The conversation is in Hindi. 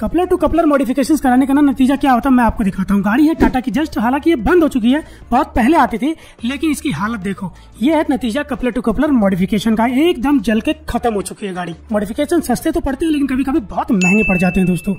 कपलर टू कपलर मॉडिफिकेशन कराने का ना नतीजा क्या होता है मैं आपको दिखाता हूँ गाड़ी है टाटा की जस्ट हालांकि ये बंद हो चुकी है बहुत पहले आती थी लेकिन इसकी हालत देखो ये है नतीजा कपलर टू कपलर मॉडिफिकेशन का एकदम जल के खत्म हो चुकी है गाड़ी मॉडिफिकेशन सस्ते तो पड़ते हैं लेकिन कभी कभी बहुत महंगे पड़ जाते हैं दोस्तों